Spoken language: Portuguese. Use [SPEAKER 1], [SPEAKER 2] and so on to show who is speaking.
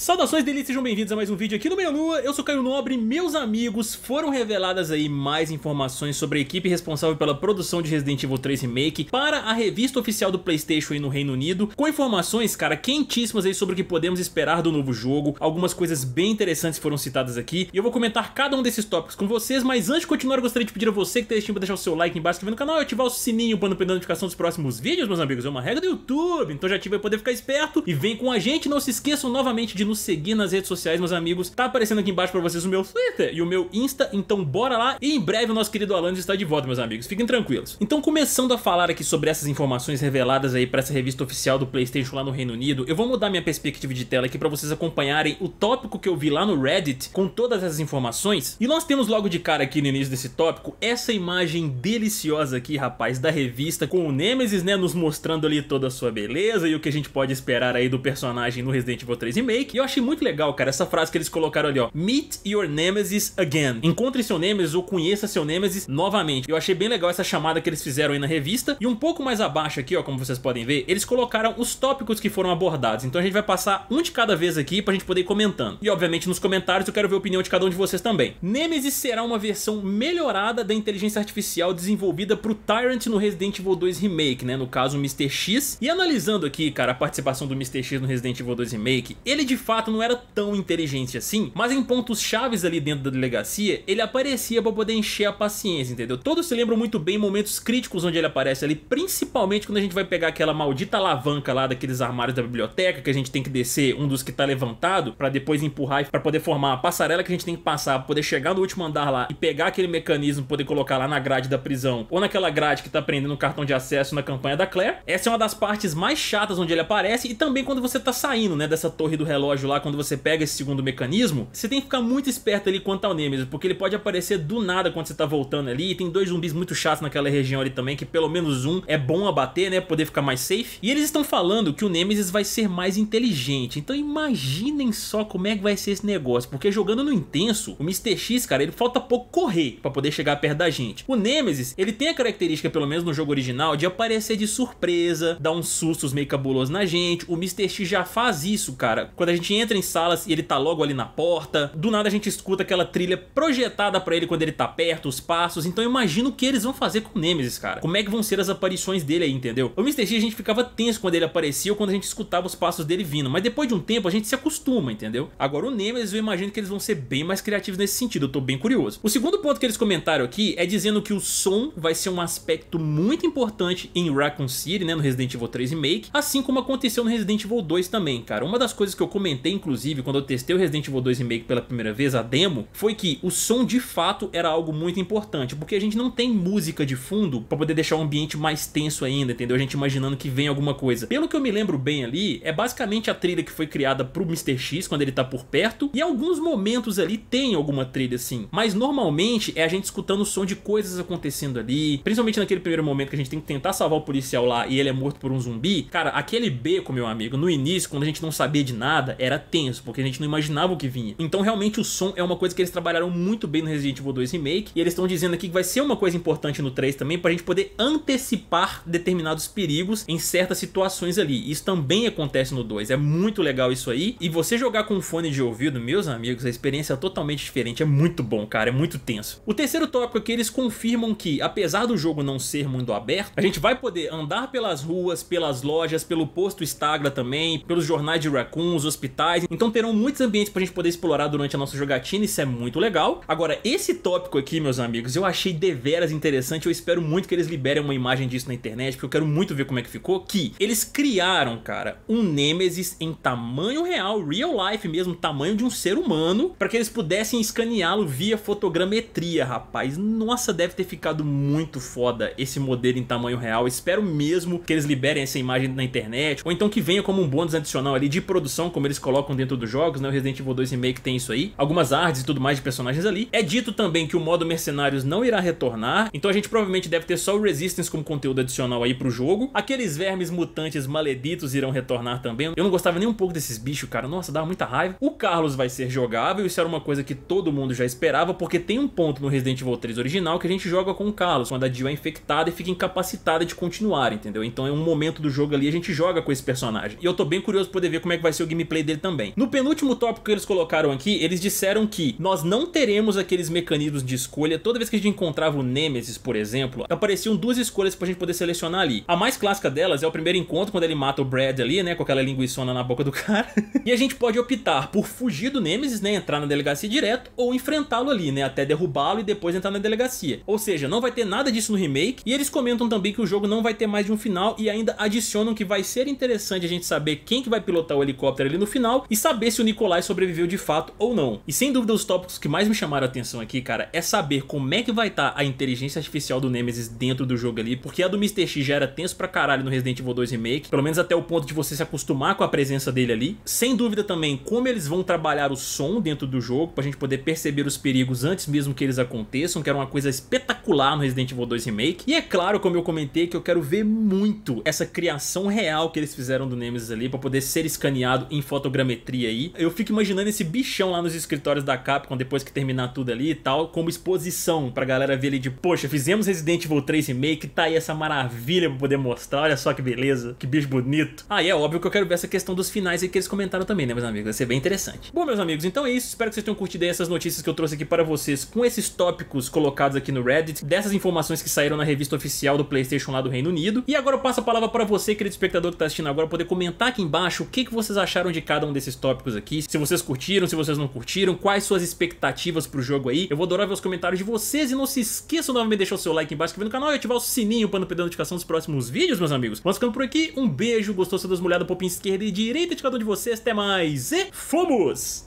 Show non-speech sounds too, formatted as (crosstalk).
[SPEAKER 1] Saudações delícias, sejam bem-vindos a mais um vídeo aqui no Meio Lua, eu sou Caio Nobre, meus amigos, foram reveladas aí mais informações sobre a equipe responsável pela produção de Resident Evil 3 Remake para a revista oficial do Playstation aí no Reino Unido, com informações, cara, quentíssimas aí sobre o que podemos esperar do novo jogo, algumas coisas bem interessantes foram citadas aqui, e eu vou comentar cada um desses tópicos com vocês, mas antes de continuar eu gostaria de pedir a você que tem assistindo para deixar o seu like embaixo, inscrever no canal e ativar o sininho para não perder a notificação dos próximos vídeos, meus amigos, é uma regra do YouTube, então já ativa para poder ficar esperto, e vem com a gente, não se esqueçam novamente de de nos seguir nas redes sociais, meus amigos. Tá aparecendo aqui embaixo pra vocês o meu Twitter e o meu Insta, então bora lá. E em breve o nosso querido Alan está de volta, meus amigos. Fiquem tranquilos. Então, começando a falar aqui sobre essas informações reveladas aí pra essa revista oficial do PlayStation lá no Reino Unido, eu vou mudar minha perspectiva de tela aqui pra vocês acompanharem o tópico que eu vi lá no Reddit com todas essas informações. E nós temos logo de cara aqui no início desse tópico essa imagem deliciosa aqui, rapaz, da revista com o Nemesis, né, nos mostrando ali toda a sua beleza e o que a gente pode esperar aí do personagem no Resident Evil 3 Remake. E eu achei muito legal, cara, essa frase que eles colocaram ali, ó. Meet your nemesis again. Encontre seu nemesis ou conheça seu nemesis novamente. Eu achei bem legal essa chamada que eles fizeram aí na revista. E um pouco mais abaixo aqui, ó, como vocês podem ver, eles colocaram os tópicos que foram abordados. Então a gente vai passar um de cada vez aqui pra gente poder ir comentando. E obviamente nos comentários eu quero ver a opinião de cada um de vocês também. Nemesis será uma versão melhorada da inteligência artificial desenvolvida pro Tyrant no Resident Evil 2 Remake, né? No caso, o Mr. X. E analisando aqui, cara, a participação do Mr. X no Resident Evil 2 Remake, ele de fato não era tão inteligente assim, mas em pontos chaves ali dentro da delegacia, ele aparecia para poder encher a paciência, entendeu? Todos se lembram muito bem momentos críticos onde ele aparece ali, principalmente quando a gente vai pegar aquela maldita alavanca lá daqueles armários da biblioteca, que a gente tem que descer um dos que tá levantado para depois empurrar para poder formar a passarela que a gente tem que passar, pra poder chegar no último andar lá e pegar aquele mecanismo, poder colocar lá na grade da prisão ou naquela grade que tá prendendo o cartão de acesso na campanha da Claire. Essa é uma das partes mais chatas onde ele aparece e também quando você tá saindo, né, dessa torre do relógio relógio lá, quando você pega esse segundo mecanismo, você tem que ficar muito esperto ali quanto ao Nemesis, porque ele pode aparecer do nada quando você tá voltando ali, e tem dois zumbis muito chatos naquela região ali também, que pelo menos um é bom abater, né, poder ficar mais safe. E eles estão falando que o Nemesis vai ser mais inteligente, então imaginem só como é que vai ser esse negócio, porque jogando no intenso, o Mr. X, cara, ele falta pouco correr pra poder chegar perto da gente. O Nemesis, ele tem a característica, pelo menos no jogo original, de aparecer de surpresa, dar uns sustos meio cabulosos na gente, o Mr. X já faz isso, cara, quando a gente gente entra em salas e ele tá logo ali na porta. Do nada a gente escuta aquela trilha projetada pra ele quando ele tá perto, os passos. Então eu imagino o que eles vão fazer com o Nemesis, cara. Como é que vão ser as aparições dele aí, entendeu? O Mr. X a gente ficava tenso quando ele aparecia ou quando a gente escutava os passos dele vindo. Mas depois de um tempo a gente se acostuma, entendeu? Agora o Nemesis eu imagino que eles vão ser bem mais criativos nesse sentido. Eu tô bem curioso. O segundo ponto que eles comentaram aqui é dizendo que o som vai ser um aspecto muito importante em Raccoon City, né? No Resident Evil 3 Remake. Assim como aconteceu no Resident Evil 2 também, cara. Uma das coisas que eu comentei comentei, inclusive, quando eu testei o Resident Evil 2 Remake pela primeira vez, a demo, foi que o som de fato era algo muito importante, porque a gente não tem música de fundo para poder deixar o ambiente mais tenso ainda, entendeu? A gente imaginando que vem alguma coisa. Pelo que eu me lembro bem ali, é basicamente a trilha que foi criada pro Mr. X quando ele tá por perto, e alguns momentos ali tem alguma trilha assim, mas normalmente é a gente escutando o som de coisas acontecendo ali, principalmente naquele primeiro momento que a gente tem que tentar salvar o policial lá e ele é morto por um zumbi. Cara, aquele beco, meu amigo, no início, quando a gente não sabia de nada, era tenso, porque a gente não imaginava o que vinha. Então, realmente, o som é uma coisa que eles trabalharam muito bem no Resident Evil 2 Remake, e eles estão dizendo aqui que vai ser uma coisa importante no 3 também, pra gente poder antecipar determinados perigos em certas situações ali. Isso também acontece no 2, é muito legal isso aí, e você jogar com um fone de ouvido, meus amigos, a experiência é totalmente diferente, é muito bom, cara, é muito tenso. O terceiro tópico aqui, é eles confirmam que, apesar do jogo não ser mundo aberto, a gente vai poder andar pelas ruas, pelas lojas, pelo posto Stagra também, pelos jornais de Raccoons, hospitais, digitais. Então terão muitos ambientes pra gente poder explorar durante a nossa jogatina, isso é muito legal. Agora, esse tópico aqui, meus amigos, eu achei deveras interessante, eu espero muito que eles liberem uma imagem disso na internet, porque eu quero muito ver como é que ficou, que eles criaram, cara, um Nemesis em tamanho real, real life mesmo, tamanho de um ser humano, para que eles pudessem escaneá-lo via fotogrametria, rapaz. Nossa, deve ter ficado muito foda esse modelo em tamanho real. Espero mesmo que eles liberem essa imagem na internet, ou então que venha como um bônus adicional ali de produção, como eles eles colocam dentro dos jogos, né? O Resident Evil 2 Remake tem isso aí. Algumas artes e tudo mais de personagens ali. É dito também que o modo Mercenários não irá retornar, então a gente provavelmente deve ter só o Resistance como conteúdo adicional aí pro jogo. Aqueles vermes mutantes maleditos irão retornar também. Eu não gostava nem um pouco desses bichos, cara. Nossa, dava muita raiva. O Carlos vai ser jogável, isso era uma coisa que todo mundo já esperava, porque tem um ponto no Resident Evil 3 original que a gente joga com o Carlos, quando a Jill é infectada e fica incapacitada de continuar, entendeu? Então é um momento do jogo ali, a gente joga com esse personagem. E eu tô bem curioso pra poder ver como é que vai ser o gameplay falei dele também. No penúltimo tópico que eles colocaram aqui, eles disseram que nós não teremos aqueles mecanismos de escolha. Toda vez que a gente encontrava o Nemesis, por exemplo, apareciam duas escolhas pra gente poder selecionar ali. A mais clássica delas é o primeiro encontro, quando ele mata o Brad ali, né, com aquela linguiçona na boca do (laughs) cara. e a gente pode optar por fugir do Nemesis, né, entrar na delegacia direto, ou enfrentá-lo ali, né, até derrubá-lo e depois entrar na delegacia. Ou seja, não vai ter nada disso no remake, e eles comentam também que o jogo não vai ter mais de um final e ainda adicionam que vai ser interessante a gente saber quem que vai pilotar o helicóptero ali no final e saber se o Nikolai sobreviveu de fato ou não. E sem dúvida os tópicos que mais me chamaram a atenção aqui, cara, é saber como é que vai estar tá a inteligência artificial do Nemesis dentro do jogo ali, porque a do Mr. X já era tenso pra caralho no Resident Evil 2 Remake, pelo menos até o ponto de você se acostumar com a presença dele ali. Sem dúvida também como eles vão trabalhar o som dentro do jogo, pra gente poder perceber os perigos antes mesmo que eles aconteçam, que era uma coisa espetacular no Resident Evil 2 Remake. E é claro, como eu comentei, que eu quero ver muito essa criação real que eles fizeram do Nemesis ali, pra poder ser escaneado em foto fotogrametria aí. Eu fico imaginando esse bichão lá nos escritórios da Capcom depois que terminar tudo ali e tal, como exposição pra galera ver ali de, poxa, fizemos Resident Evil 3 Remake, tá aí essa maravilha pra poder mostrar, olha só que beleza, que bicho bonito. Ah, e é óbvio que eu quero ver essa questão dos finais aí que eles comentaram também, né, meus amigos? Vai ser bem interessante. Bom, meus amigos, então é isso. Espero que vocês tenham curtido aí essas notícias que eu trouxe aqui para vocês com esses tópicos colocados aqui no Reddit, dessas informações que saíram na revista oficial do PlayStation lá do Reino Unido. E agora eu passo a palavra para você, querido espectador que tá assistindo agora, poder comentar aqui embaixo o que, que vocês acharam de cada cada um desses tópicos aqui. Se vocês curtiram, se vocês não curtiram, quais suas expectativas pro jogo aí. Eu vou adorar ver os comentários de vocês e não se esqueçam novamente de deixar o seu like embaixo, inscrever no canal e ativar o sininho para não perder a notificação dos próximos vídeos, meus amigos. Vamos ficando por aqui. Um beijo, gostou, se das mulheres, popinha esquerda e direita de cada um de vocês. Até mais e fomos!